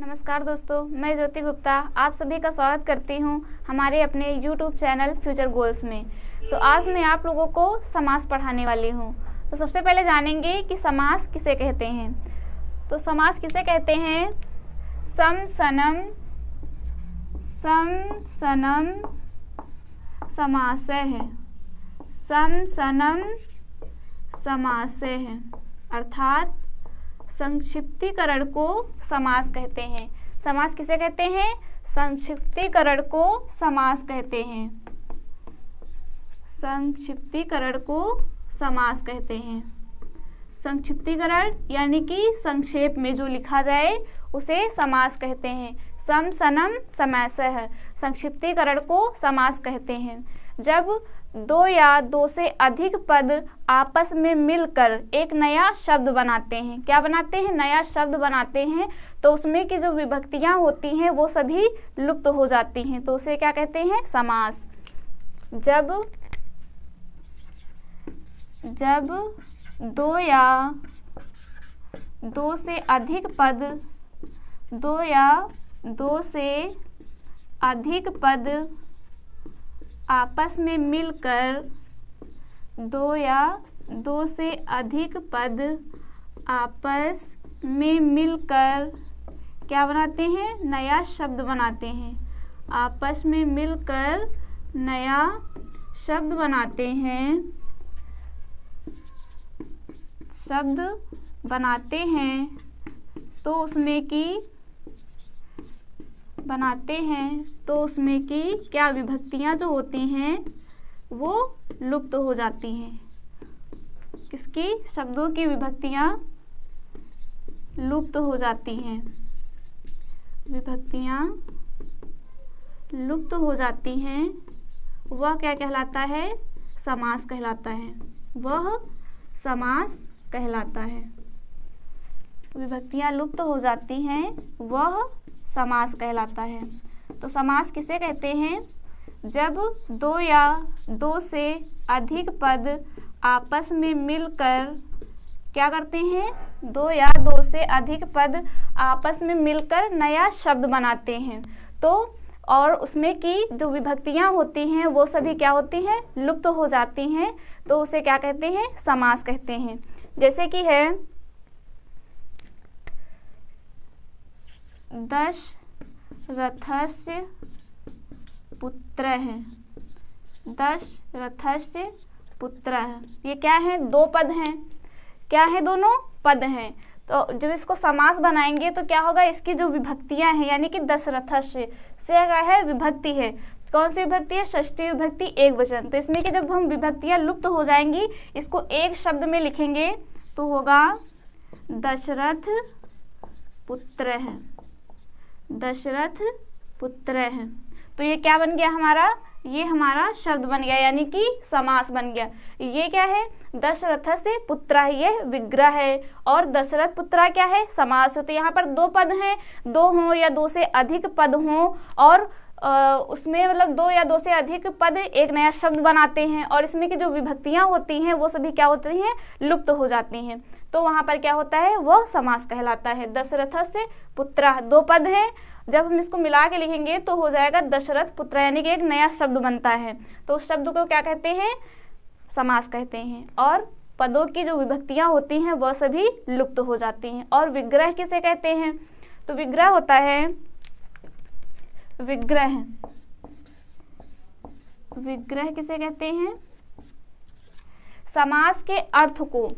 नमस्कार दोस्तों मैं ज्योति गुप्ता आप सभी का स्वागत करती हूं हमारे अपने यूट्यूब चैनल फ्यूचर गोल्स में तो आज मैं आप लोगों को समास पढ़ाने वाली हूं तो सबसे पहले जानेंगे कि समास किसे कहते हैं तो समास किसे कहते हैं सम सनम सम सनम समास है सम सनम समास है अर्थात संक्षिप्तीकरण को समास कहते हैं समास किसे कहते हैं संक्षिप्तीकरण को समास कहते हैं संक्षिप्तीकरण को समास कहते हैं संक्षिप्तीकरण यानी कि संक्षेप में जो लिखा जाए उसे समास कहते हैं सम सनम समास संक्षिप्तीकरण को समास कहते हैं जब दो या दो से अधिक पद आपस में मिलकर एक नया शब्द बनाते हैं क्या बनाते हैं नया शब्द बनाते हैं तो उसमें की जो विभक्तियाँ होती हैं वो सभी लुप्त हो जाती हैं तो उसे क्या कहते हैं समास जब जब दो या दो से अधिक पद दो या दो से अधिक पद आपस में मिलकर दो या दो से अधिक पद आपस में मिलकर क्या बनाते हैं नया शब्द बनाते हैं आपस में मिलकर नया शब्द बनाते हैं शब्द बनाते हैं तो उसमें कि बनाते हैं तो उसमें की क्या विभक्तियाँ जो होती हैं वो लुप्त तो हो जाती हैं किसकी शब्दों की विभक्तियाँ लुप्त तो हो जाती हैं विभक्तियाँ लुप्त तो हो जाती हैं वह क्या कहलाता है समास कहलाता है वह समास कहलाता है विभक्तियाँ लुप्त तो हो जाती हैं वह समास कहलाता है तो समास किसे कहते हैं जब दो या दो से अधिक पद आपस में मिलकर क्या करते हैं दो या दो से अधिक पद आपस में मिलकर नया शब्द बनाते हैं तो और उसमें की जो विभक्तियाँ होती हैं वो सभी क्या होती हैं लुप्त हो जाती हैं तो उसे क्या कहते हैं समास कहते हैं जैसे कि है पुत्र दशरथस्य पुत्रः पुत्र है ये क्या है दो पद हैं क्या है दोनों पद हैं तो जब इसको समास बनाएंगे तो क्या होगा इसकी जो विभक्तियां हैं यानी कि दशरथस्य से क्या है विभक्ति है कौन सी विभक्ति है षष्ठी विभक्ति एक वचन तो इसमें कि जब हम विभक्तियां लुप्त हो जाएंगी इसको एक शब्द में लिखेंगे तो होगा दशरथ पुत्र है दशरथ पुत्र है तो ये क्या बन गया हमारा ये हमारा शब्द बन गया यानी कि समास बन गया ये क्या है दशरथ से पुत्रा है ये विग्रह है और दशरथ पुत्रा क्या है समास हो तो यहाँ पर दो पद हैं दो हों या दो से अधिक पद हों और उसमें मतलब दो या दो से अधिक पद एक नया शब्द बनाते हैं और इसमें की जो विभक्तियाँ होती हैं वो सभी क्या होती हैं लुप्त हो जाती हैं तो वहाँ पर क्या होता है वह समास कहलाता है दशरथ से पुत्रा दो पद हैं जब हम इसको मिला के लिखेंगे तो हो जाएगा दशरथ पुत्र यानी कि एक नया शब्द बनता है तो उस शब्द को क्या कहते हैं समास कहते हैं और पदों की जो विभक्तियाँ होती हैं वह सभी लुप्त हो जाती हैं और विग्रह किसे कहते हैं तो विग्रह होता है विग्रह विग्रह किसे कहते हैं समास के अर्थ को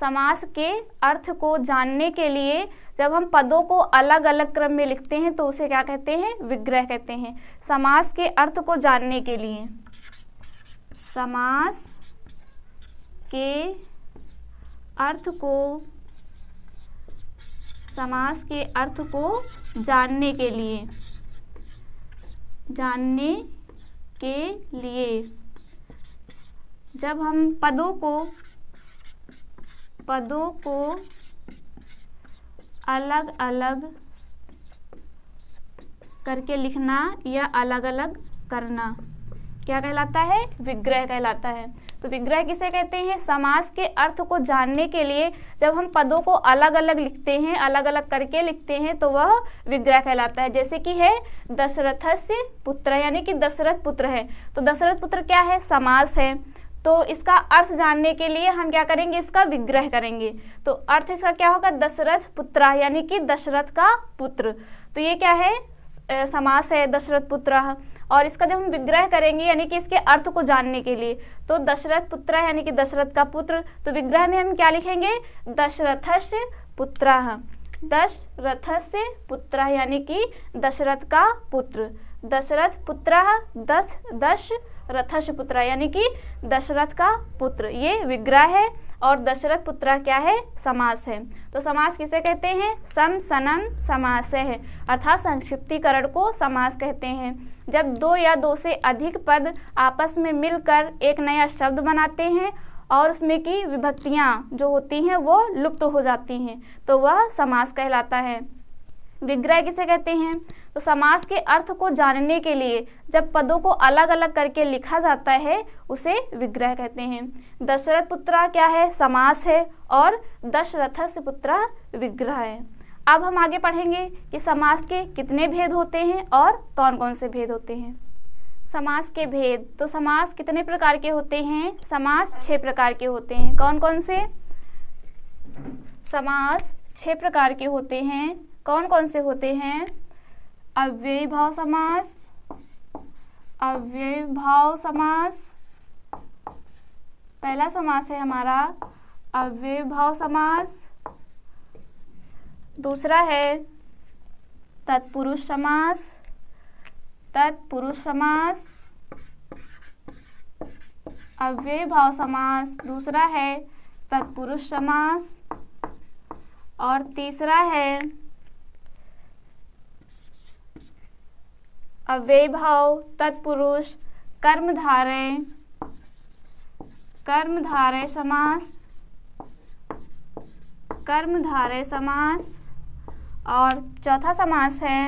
समास के अर्थ को जानने के लिए जब हम पदों को अलग अलग क्रम में लिखते हैं तो उसे क्या कहते हैं विग्रह कहते हैं समास के अर्थ को जानने के लिए समास के अर्थ को समास के अर्थ को जानने के लिए जानने के लिए जब हम पदों को पदों को अलग अलग करके लिखना या अलग अलग करना क्या कहलाता है विग्रह कहलाता है तो विग्रह किसे कहते हैं समास के अर्थ को जानने के लिए जब हम पदों को अलग अलग लिखते हैं अलग अलग करके लिखते हैं तो वह विग्रह कहलाता है जैसे कि है दशरथस्य पुत्र यानी कि दशरथ पुत्र है तो दशरथ पुत्र क्या है समास है तो इसका अर्थ जानने के लिए हम क्या करेंगे इसका विग्रह करेंगे तो अर्थ इसका क्या होगा दशरथ पुत्र यानी कि दशरथ का पुत्र तो ये क्या है समास है दशरथ पुत्र और इसका जब हम विग्रह करेंगे यानी कि इसके अर्थ को जानने के लिए तो दशरथ पुत्र यानी कि दशरथ का पुत्र तो विग्रह में हम क्या लिखेंगे दशरथ से पुत्र दशरथ से पुत्र यानी कि दशरथ का पुत्र दशरथ पुत्र दश दश रथा से पुत्र यानी कि दशरथ का पुत्र ये विग्रह है और दशरथ पुत्र क्या है समास है तो समास किसे कहते हैं सम सनम समास है अर्थात संक्षिप्तीकरण को समास कहते हैं जब दो या दो से अधिक पद आपस में मिलकर एक नया शब्द बनाते हैं और उसमें की विभक्तियाँ जो होती हैं वो लुप्त तो हो जाती हैं तो वह समास कहलाता है विग्रह किसे कहते हैं तो समास के अर्थ को जानने के लिए जब पदों को अलग अलग करके लिखा जाता है उसे विग्रह कहते हैं दशरथ पुत्रा क्या है समास है और से पुत्रा विग्रह है अब हम आगे पढ़ेंगे कि समास के कितने भेद होते हैं और कौन कौन से भेद होते हैं समास के भेद तो समास कितने प्रकार के होते हैं समास छः प्रकार के होते हैं कौन कौन से समास छः प्रकार के होते हैं कौन कौन से होते हैं अव्यय भाव समास अव्यय भाव समास पहला समास है हमारा अव्यय भाव समास दूसरा है तत्पुरुष समास तत्पुरुष समास अव्यय भाव समास दूसरा है तत्पुरुष समास और तीसरा है अव्यभाव तत्पुरुष कर्मधारे कर्मधारे समास कर्मधारे समास और चौथा समास है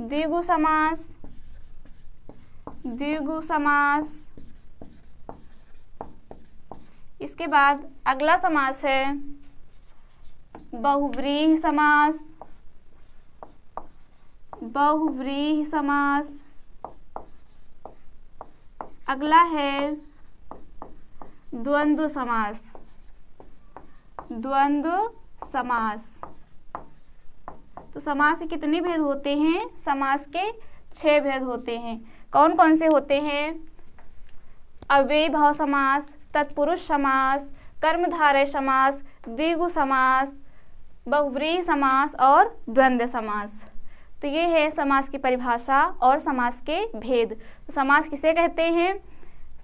द्विगु समास द्विगु समास इसके बाद अगला समास है बहुव्रीह समास बहुव्रीहि समास अगला है द्वंद्व समास द्वंद्व समास तो समास के कितने भेद होते हैं समास के छह भेद होते हैं कौन कौन से होते हैं अव्यय भाव समास तत्पुरुष समास कर्मधारय समास द्विगु समास बहुव्रीहि समास और द्वंद्व समास तो ये है समास की परिभाषा और समास के भेद तो समास किसे कहते हैं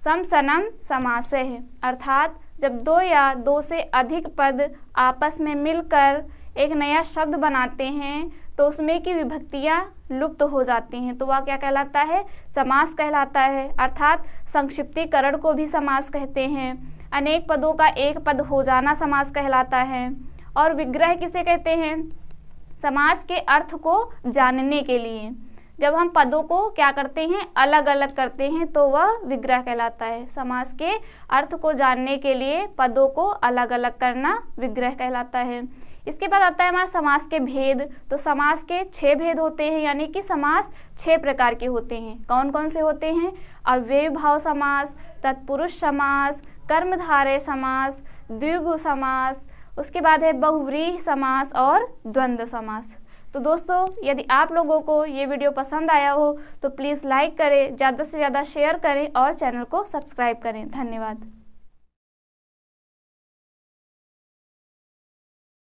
समसनम समास है अर्थात जब दो या दो से अधिक पद आपस में मिलकर एक नया शब्द बनाते हैं तो उसमें की विभक्तियाँ लुप्त तो हो जाती हैं तो वह क्या कहलाता है समास कहलाता है अर्थात संक्षिप्तीकरण को भी समास कहते हैं अनेक पदों का एक पद हो जाना समास कहलाता है और विग्रह किसे कहते हैं समास के अर्थ को जानने के लिए जब हम पदों को क्या करते हैं अलग अलग करते हैं तो वह विग्रह कहलाता है समास के अर्थ को जानने के लिए पदों को अलग अलग करना विग्रह कहलाता है इसके बाद आता है हमारा समास के भेद तो समास के छः भेद होते हैं यानी कि समास छः प्रकार के होते हैं कौन कौन से होते हैं अव्यय भाव समास तत्पुरुष समास कर्मधारय समास द्विगु समास उसके बाद है बहुव्रीह समास और द्वंद्व समास तो दोस्तों यदि आप लोगों को ये वीडियो पसंद आया हो तो प्लीज़ लाइक करें ज़्यादा से ज़्यादा शेयर करें और चैनल को सब्सक्राइब करें धन्यवाद